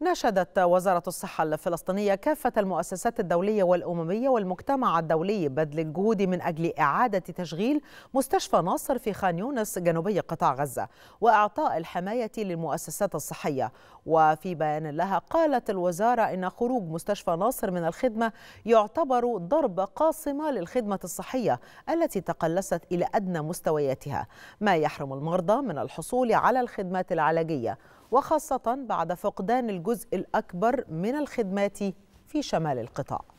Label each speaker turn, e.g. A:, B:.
A: ناشدت وزارة الصحة الفلسطينية كافة المؤسسات الدولية والأممية والمجتمع الدولي بذل الجهود من أجل إعادة تشغيل مستشفى ناصر في خان يونس جنوبي قطاع غزة وإعطاء الحماية للمؤسسات الصحية وفي بيان لها قالت الوزارة إن خروج مستشفى ناصر من الخدمة يعتبر ضربة قاصمة للخدمة الصحية التي تقلصت إلى أدنى مستوياتها ما يحرم المرضى من الحصول على الخدمات العلاجية وخاصة بعد فقدان الجزء الأكبر من الخدمات في شمال القطاع